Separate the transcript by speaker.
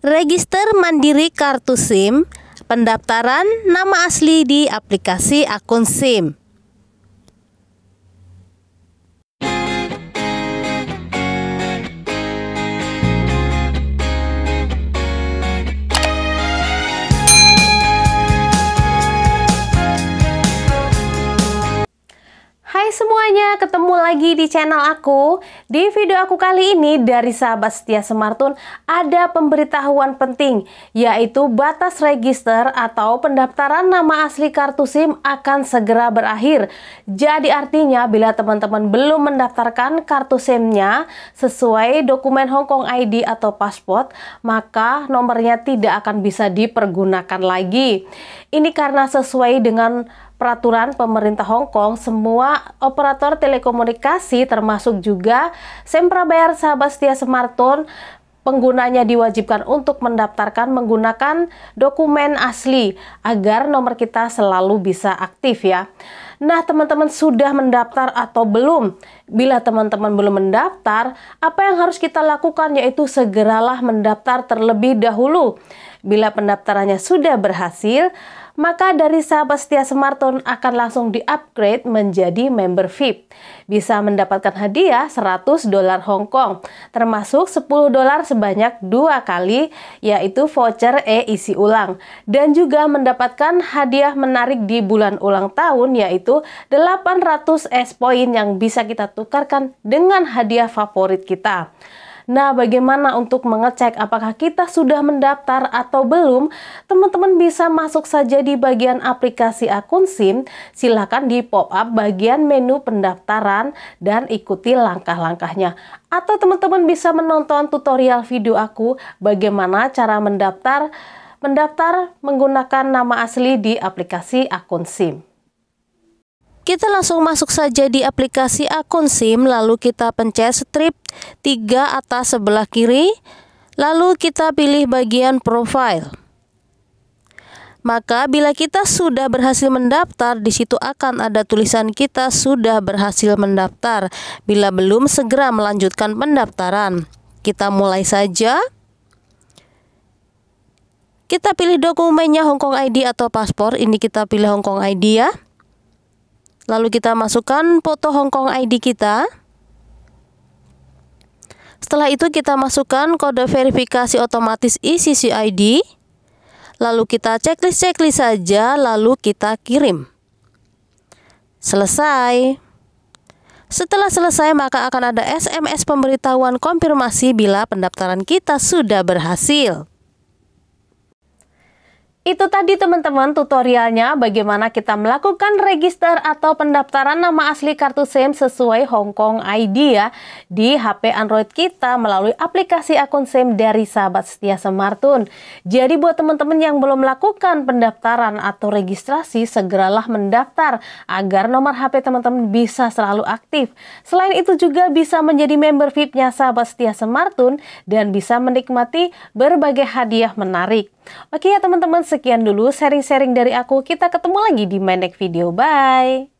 Speaker 1: Register mandiri kartu SIM, pendaftaran nama asli di aplikasi akun SIM. semuanya, ketemu lagi di channel aku. Di video aku kali ini dari sahabat setia Semartun ada pemberitahuan penting, yaitu batas register atau pendaftaran nama asli kartu SIM akan segera berakhir. Jadi artinya bila teman-teman belum mendaftarkan kartu SIM-nya sesuai dokumen Hong Kong ID atau pasport maka nomornya tidak akan bisa dipergunakan lagi. Ini karena sesuai dengan peraturan pemerintah Hong Kong, semua operator telekomunikasi termasuk juga Sempra Bayar Sahabat Setia Smartphone penggunanya diwajibkan untuk mendaftarkan menggunakan dokumen asli agar nomor kita selalu bisa aktif ya. Nah, teman-teman sudah mendaftar atau belum? Bila teman-teman belum mendaftar, apa yang harus kita lakukan yaitu segeralah mendaftar terlebih dahulu. Bila pendaftarannya sudah berhasil, maka dari sahabat setia Smartphone akan langsung di-upgrade menjadi member VIP. Bisa mendapatkan hadiah 100 dolar Hong Kong, termasuk 10 dolar sebanyak dua kali, yaitu voucher e-isi ulang. Dan juga mendapatkan hadiah menarik di bulan ulang tahun, yaitu 800 S-Point yang bisa kita tukarkan dengan hadiah favorit kita. Nah, bagaimana untuk mengecek apakah kita sudah mendaftar atau belum? Teman-teman bisa masuk saja di bagian aplikasi akun SIM. Silahkan di pop up bagian menu pendaftaran dan ikuti langkah-langkahnya. Atau teman-teman bisa menonton tutorial video aku bagaimana cara mendaftar mendaftar menggunakan nama asli di aplikasi akun SIM. Kita langsung masuk saja di aplikasi akun SIM, lalu kita pencet strip 3 atas sebelah kiri, lalu kita pilih bagian profile. Maka bila kita sudah berhasil mendaftar, di situ akan ada tulisan kita sudah berhasil mendaftar. Bila belum segera melanjutkan pendaftaran. Kita mulai saja. Kita pilih dokumennya Hongkong ID atau paspor. Ini kita pilih Hongkong ID ya. Lalu kita masukkan foto Hongkong ID kita. Setelah itu kita masukkan kode verifikasi otomatis ECC ID. Lalu kita checklist-checklist saja, lalu kita kirim. Selesai. Setelah selesai, maka akan ada SMS pemberitahuan konfirmasi bila pendaftaran kita sudah berhasil. Itu tadi teman-teman tutorialnya bagaimana kita melakukan register atau pendaftaran nama asli kartu SIM sesuai Hong Kong ID ya di HP Android kita melalui aplikasi akun SIM dari sahabat setia Semartun. Jadi buat teman-teman yang belum melakukan pendaftaran atau registrasi segeralah mendaftar agar nomor HP teman-teman bisa selalu aktif. Selain itu juga bisa menjadi member VIP-nya sahabat setia Semartun dan bisa menikmati berbagai hadiah menarik. Oke ya teman-teman, sekian dulu sharing-sharing dari aku. Kita ketemu lagi di my next video. Bye!